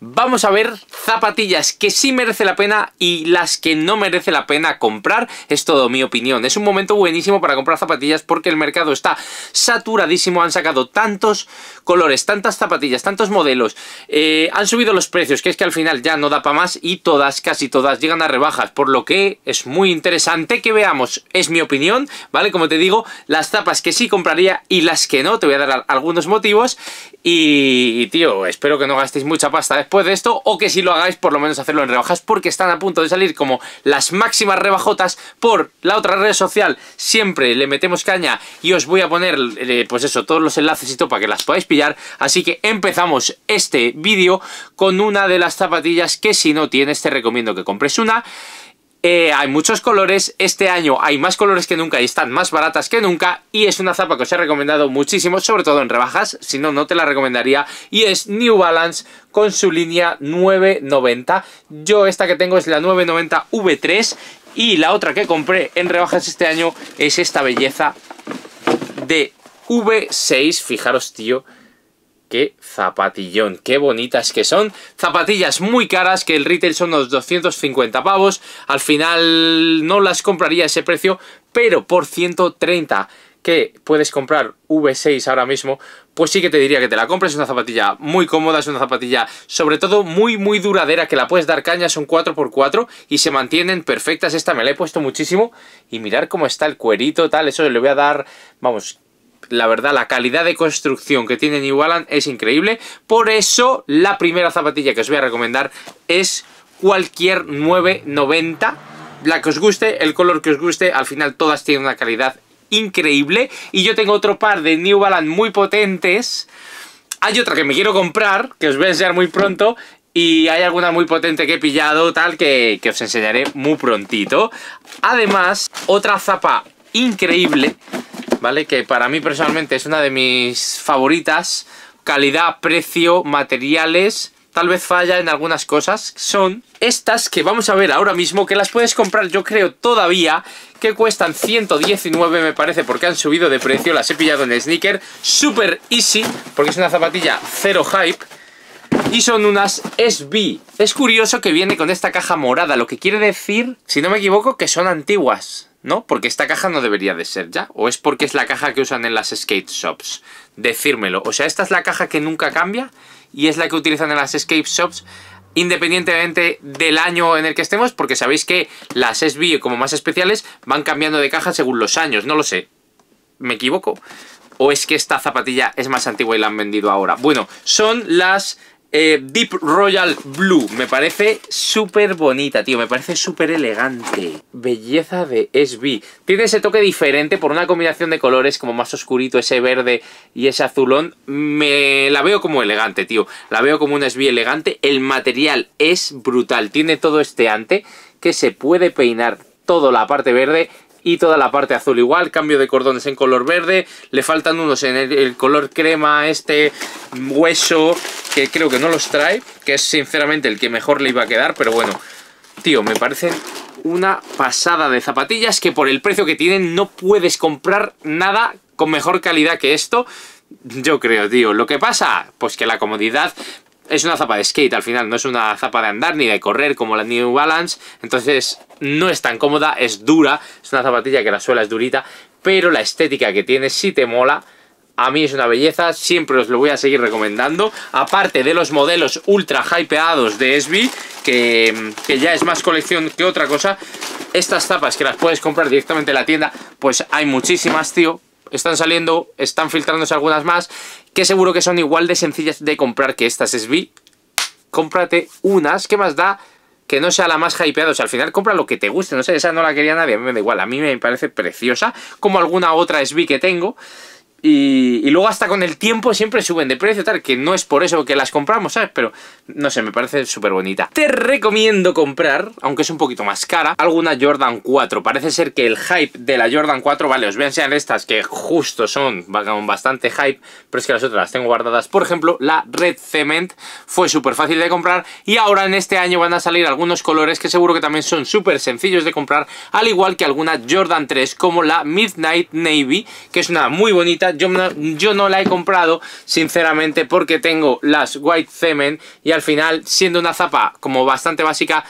Vamos a ver zapatillas que sí merece la pena y las que no merece la pena comprar, es todo mi opinión. Es un momento buenísimo para comprar zapatillas porque el mercado está saturadísimo, han sacado tantos colores, tantas zapatillas, tantos modelos, eh, han subido los precios, que es que al final ya no da para más y todas, casi todas, llegan a rebajas, por lo que es muy interesante que veamos, es mi opinión, ¿vale? Como te digo, las zapas que sí compraría y las que no, te voy a dar algunos motivos y, tío, espero que no gastéis mucha pasta, ¿eh? después de esto o que si lo hagáis por lo menos hacerlo en rebajas porque están a punto de salir como las máximas rebajotas por la otra red social. Siempre le metemos caña y os voy a poner eh, pues eso, todos los enlaces y todo para que las podáis pillar. Así que empezamos este vídeo con una de las zapatillas que si no tienes te recomiendo que compres una. Eh, hay muchos colores, este año hay más colores que nunca y están más baratas que nunca y es una zapa que os he recomendado muchísimo, sobre todo en rebajas, si no, no te la recomendaría y es New Balance con su línea 990, yo esta que tengo es la 990 V3 y la otra que compré en rebajas este año es esta belleza de V6, fijaros tío, qué zapatillón, qué bonitas que son. Zapatillas muy caras, que el retail son unos 250 pavos. Al final no las compraría a ese precio, pero por 130 que puedes comprar V6 ahora mismo, pues sí que te diría que te la compres. Es una zapatilla muy cómoda, es una zapatilla sobre todo muy, muy duradera, que la puedes dar caña, son 4x4 y se mantienen perfectas. Esta me la he puesto muchísimo y mirar cómo está el cuerito, tal, eso le voy a dar, vamos, la verdad, la calidad de construcción que tiene New Balance es increíble. Por eso, la primera zapatilla que os voy a recomendar es cualquier 990. La que os guste, el color que os guste, al final todas tienen una calidad increíble. Y yo tengo otro par de New Balance muy potentes. Hay otra que me quiero comprar, que os voy a enseñar muy pronto. Y hay alguna muy potente que he pillado, tal, que, que os enseñaré muy prontito. Además, otra zapa increíble ¿vale? Que para mí personalmente es una de mis favoritas. Calidad, precio, materiales, tal vez falla en algunas cosas, son estas que vamos a ver ahora mismo, que las puedes comprar yo creo todavía, que cuestan 119 me parece, porque han subido de precio, las he pillado en sneaker, super easy, porque es una zapatilla cero hype, y son unas SB. Es curioso que viene con esta caja morada, lo que quiere decir, si no me equivoco, que son antiguas. ¿no? Porque esta caja no debería de ser ya. O es porque es la caja que usan en las skate shops. Decírmelo. O sea, esta es la caja que nunca cambia y es la que utilizan en las skate shops independientemente del año en el que estemos, porque sabéis que las SB como más especiales van cambiando de caja según los años, no lo sé. ¿Me equivoco? ¿O es que esta zapatilla es más antigua y la han vendido ahora? Bueno, son las eh, Deep Royal Blue. Me parece súper bonita, tío. Me parece súper elegante. Belleza de SB. Tiene ese toque diferente por una combinación de colores como más oscurito, ese verde y ese azulón. Me la veo como elegante, tío. La veo como una SB elegante. El material es brutal. Tiene todo este ante que se puede peinar toda la parte verde y toda la parte azul igual, cambio de cordones en color verde, le faltan unos en el, color crema, este hueso, que creo que no los trae, que es sinceramente el que mejor le iba a quedar, pero bueno, tío, me parecen una pasada de zapatillas que por el precio que tienen no puedes comprar nada con mejor calidad que esto. Yo creo, tío. Lo que pasa, pues que la comodidad es una zapa de skate al final, no es una zapa de andar ni de correr como la New Balance, entonces no es tan cómoda, es dura, es una zapatilla que la suela es durita, pero la estética que tiene sí te mola, a mí es una belleza, siempre os lo voy a seguir recomendando, aparte de los modelos ultra hypeados de SB, que, que ya es más colección que otra cosa, estas zapas que las puedes comprar directamente en la tienda, pues hay muchísimas, tío, están saliendo, están filtrándose algunas más que seguro que son igual de sencillas de comprar que estas SB, cómprate unas, que más da que no sea la más hypeada, o sea, al final compra lo que te guste, no sé, esa no la quería nadie, a mí me da igual, a mí me parece preciosa, como alguna otra SB que tengo, y, luego hasta con el tiempo siempre suben de precio, tal, que no es por eso que las compramos, ¿sabes? Pero, no sé, me parece súper bonita. Te recomiendo comprar, aunque es un poquito más cara, alguna Jordan 4. Parece ser que el hype de la Jordan 4, vale, os voy a enseñar estas que justo son bastante hype, pero es que las otras las tengo guardadas. Por ejemplo, la Red Cement fue súper fácil de comprar y ahora en este año van a salir algunos colores que seguro que también son súper sencillos de comprar, al igual que alguna Jordan 3 como la Midnight Navy, que es una muy bonita yo no, yo no la he comprado, sinceramente, porque tengo las White Cement y al final, siendo una zapa como bastante básica,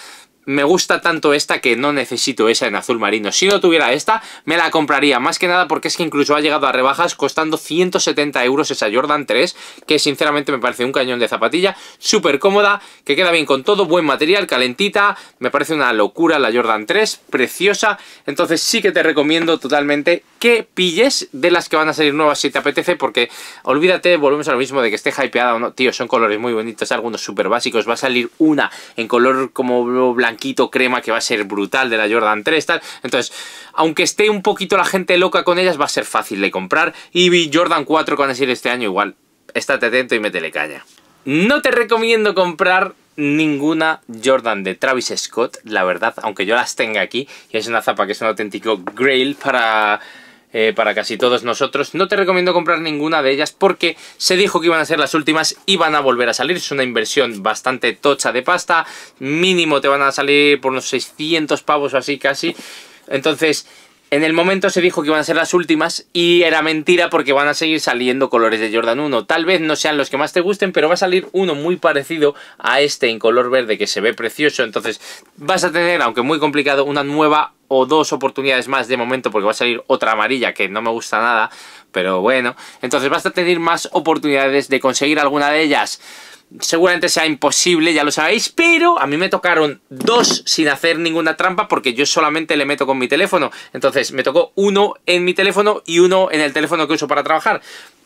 me gusta tanto esta que no necesito esa en azul marino. Si no tuviera esta, me la compraría. Más que nada porque es que incluso ha llegado a rebajas costando 170 euros esa Jordan 3, que sinceramente me parece un cañón de zapatilla, súper cómoda, que queda bien con todo, buen material, calentita, me parece una locura la Jordan 3, preciosa. Entonces sí que te recomiendo totalmente que pilles de las que van a salir nuevas si te apetece, porque olvídate, volvemos a lo mismo de que esté hypeada o no. Tío, son colores muy bonitos, algunos súper básicos. Va a salir una en color como blanco quito crema que va a ser brutal de la Jordan 3, tal. Entonces, aunque esté un poquito la gente loca con ellas, va a ser fácil de comprar. Y vi Jordan 4 con decir este año igual. Estate atento y métele calla, No te recomiendo comprar ninguna Jordan de Travis Scott, la verdad, aunque yo las tenga aquí. Y es una zapa que es un auténtico grail para eh, para casi todos nosotros. No te recomiendo comprar ninguna de ellas porque se dijo que iban a ser las últimas y van a volver a salir. Es una inversión bastante tocha de pasta. Mínimo te van a salir por unos 600 pavos o así casi. Entonces... En el momento se dijo que iban a ser las últimas y era mentira porque van a seguir saliendo colores de Jordan 1. Tal vez no sean los que más te gusten, pero va a salir uno muy parecido a este en color verde que se ve precioso. Entonces vas a tener, aunque muy complicado, una nueva o dos oportunidades más de momento porque va a salir otra amarilla que no me gusta nada, pero bueno. Entonces vas a tener más oportunidades de conseguir alguna de ellas. Seguramente sea imposible, ya lo sabéis, pero a mí me tocaron dos sin hacer ninguna trampa porque yo solamente le meto con mi teléfono. Entonces me tocó uno en mi teléfono y uno en el teléfono que uso para trabajar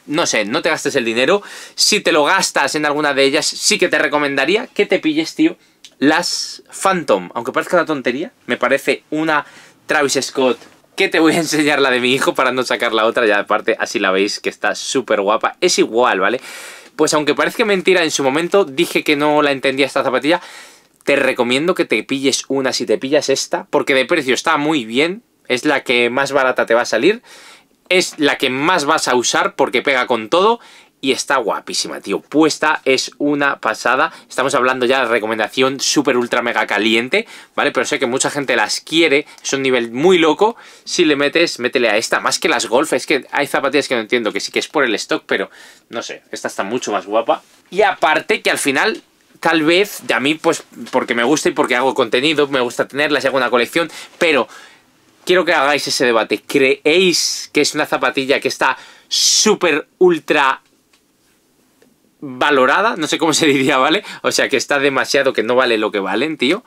no sé, no te gastes el dinero. Si te lo gastas en alguna de ellas, sí que te recomendaría que te pilles, tío, las Phantom. Aunque parezca una tontería, me parece una Travis Scott que te voy a enseñar la de mi hijo para no sacar la otra. Ya aparte, así la veis que está súper guapa. Es igual, ¿vale? Pues aunque parezca mentira, en su momento dije que no la entendía esta zapatilla. Te recomiendo que te pilles una si te pillas esta, porque de precio está muy bien. Es la que más barata te va a salir. Es la que más vas a usar porque pega con todo y está guapísima, tío. Puesta es una pasada. Estamos hablando ya de recomendación súper ultra mega caliente, ¿vale? Pero sé que mucha gente las quiere. Es un nivel muy loco. Si le metes, métele a esta. Más que las golf. Es que hay zapatillas que no entiendo, que sí que es por el stock, pero no sé. Esta está mucho más guapa. Y aparte que al final tal vez, a mí pues porque me gusta y porque hago contenido, me gusta tenerlas y hago una colección, pero quiero que hagáis ese debate. ¿Creéis que es una zapatilla que está súper ultra valorada, no sé cómo se diría, ¿vale? O sea, que está demasiado, que no vale lo que valen, tío.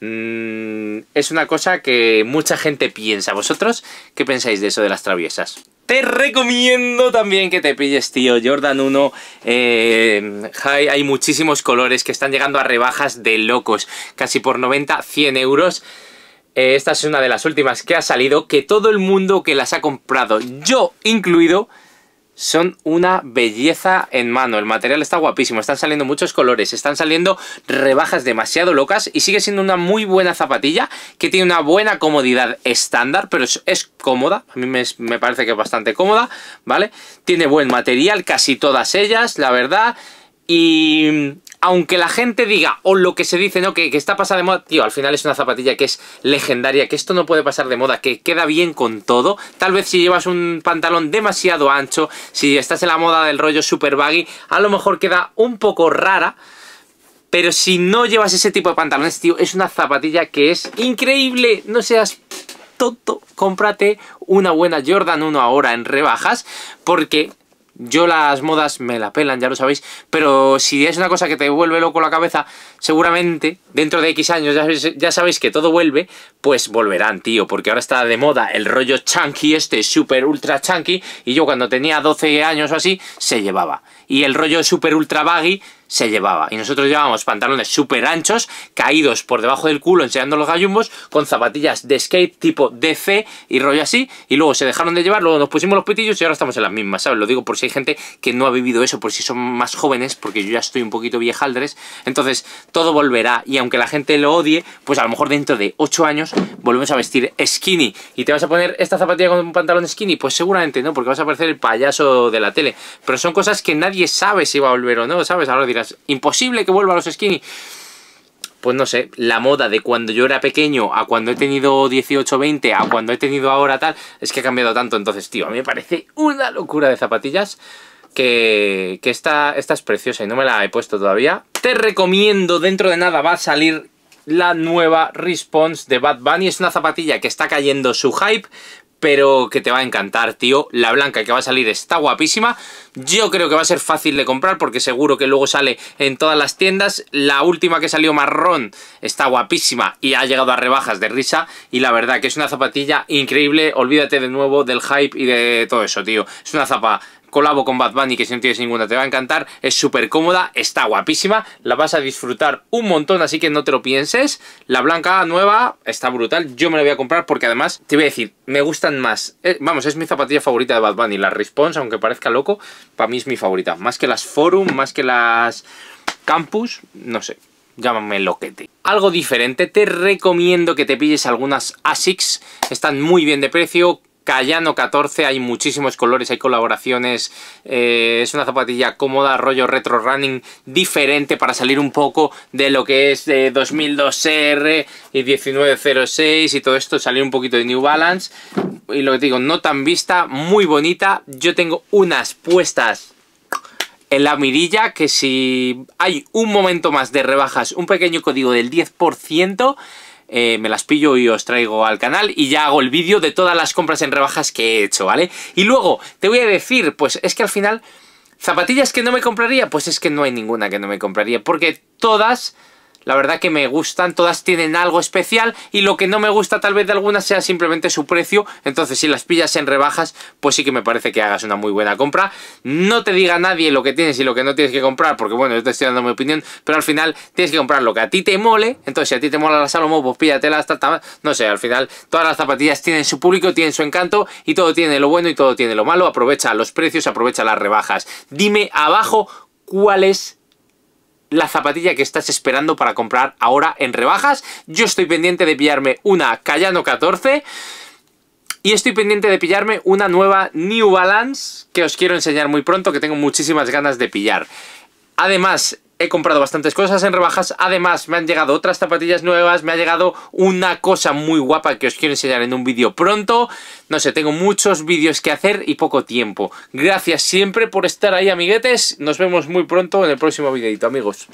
Mm, es una cosa que mucha gente piensa. ¿Vosotros qué pensáis de eso de las traviesas? Te recomiendo también que te pilles, tío, Jordan 1. Eh, hay, hay muchísimos colores que están llegando a rebajas de locos. Casi por 90, 100 euros eh, esta es una de las últimas que ha salido, que todo el mundo que las ha comprado, yo incluido, son una belleza en mano. El material está guapísimo, están saliendo muchos colores, están saliendo rebajas demasiado locas y sigue siendo una muy buena zapatilla que tiene una buena comodidad estándar, pero es, cómoda, a mí me, parece que es bastante cómoda, ¿vale? Tiene buen material, casi todas ellas, la verdad, y aunque la gente diga, o lo que se dice, no, que, está pasada de moda, tío, al final es una zapatilla que es legendaria, que esto no puede pasar de moda, que queda bien con todo. Tal vez si llevas un pantalón demasiado ancho, si estás en la moda del rollo super baggy, a lo mejor queda un poco rara. Pero si no llevas ese tipo de pantalones, tío, es una zapatilla que es increíble. No seas tonto, cómprate una buena Jordan 1 ahora en rebajas, porque yo las modas me la pelan, ya lo sabéis, pero si es una cosa que te vuelve loco la cabeza, seguramente dentro de X años, ya sabéis, que todo vuelve, pues volverán, tío, porque ahora está de moda el rollo chunky este, super ultra chunky, y yo cuando tenía 12 años o así, se llevaba. Y el rollo super ultra baggy se llevaba. Y nosotros llevábamos pantalones súper anchos, caídos por debajo del culo, enseñando los gallumbos, con zapatillas de skate tipo DC y rollo así, y luego se dejaron de llevar, luego nos pusimos los pitillos y ahora estamos en las mismas, ¿sabes? Lo digo por si hay gente que no ha vivido eso, por si son más jóvenes, porque yo ya estoy un poquito viejaldres, entonces todo volverá, y aunque la gente lo odie, pues a lo mejor dentro de 8 años volvemos a vestir skinny, y te vas a poner esta zapatilla con un pantalón skinny, pues seguramente no, porque vas a parecer el payaso de la tele, pero son cosas que nadie sabe si va a volver o no, ¿sabes? Ahora dirás, imposible que vuelva a los skinny. Pues no sé, la moda de cuando yo era pequeño a cuando he tenido 18, 20, a cuando he tenido ahora tal, es que ha cambiado tanto. Entonces, tío, a mí me parece una locura de zapatillas que, que esta, esta es preciosa y no me la he puesto todavía. Te recomiendo, dentro de nada va a salir la nueva Response de Bad Bunny. Es una zapatilla que está cayendo su hype, pero que te va a encantar, tío. La blanca que va a salir está guapísima. Yo creo que va a ser fácil de comprar porque seguro que luego sale en todas las tiendas. La última que salió marrón está guapísima y ha llegado a rebajas de risa. Y la verdad que es una zapatilla increíble. Olvídate de nuevo del hype y de todo eso, tío. Es una zapa colabo con Bad Bunny que si no tienes ninguna te va a encantar, es súper cómoda, está guapísima, la vas a disfrutar un montón, así que no te lo pienses. La blanca nueva está brutal, yo me la voy a comprar porque además, te voy a decir, me gustan más. Eh, vamos, es mi zapatilla favorita de Bad Bunny, la Response, aunque parezca loco, para mí es mi favorita. Más que las Forum, más que las Campus, no sé, llámame loquete. Algo diferente, te recomiendo que te pilles algunas ASICS, están muy bien de precio, Cayano 14, hay muchísimos colores, hay colaboraciones, eh, es una zapatilla cómoda, rollo retro running, diferente para salir un poco de lo que es eh, de 2002R y 1906 y todo esto, salir un poquito de New Balance, y lo que digo, no tan vista, muy bonita, yo tengo unas puestas en la mirilla que si hay un momento más de rebajas, un pequeño código del 10%, eh, me las pillo y os traigo al canal y ya hago el vídeo de todas las compras en rebajas que he hecho, ¿vale? Y luego, te voy a decir, pues es que al final, zapatillas que no me compraría, pues es que no hay ninguna que no me compraría, porque todas la verdad que me gustan, todas tienen algo especial y lo que no me gusta tal vez de algunas sea simplemente su precio. Entonces si las pillas en rebajas, pues sí que me parece que hagas una muy buena compra. No te diga nadie lo que tienes y lo que no tienes que comprar, porque bueno, yo te estoy dando mi opinión, pero al final tienes que comprar lo que a ti te mole. Entonces si a ti te mola la Salomón, pues píllatela hasta... No sé, al final todas las zapatillas tienen su público, tienen su encanto y todo tiene lo bueno y todo tiene lo malo. Aprovecha los precios, aprovecha las rebajas. Dime abajo cuáles la zapatilla que estás esperando para comprar ahora en rebajas. Yo estoy pendiente de pillarme una Cayano 14 y estoy pendiente de pillarme una nueva New Balance que os quiero enseñar muy pronto, que tengo muchísimas ganas de pillar. Además, he comprado bastantes cosas en rebajas. Además, me han llegado otras zapatillas nuevas, me ha llegado una cosa muy guapa que os quiero enseñar en un vídeo pronto. No sé, tengo muchos vídeos que hacer y poco tiempo. Gracias siempre por estar ahí, amiguetes. Nos vemos muy pronto en el próximo videito, amigos.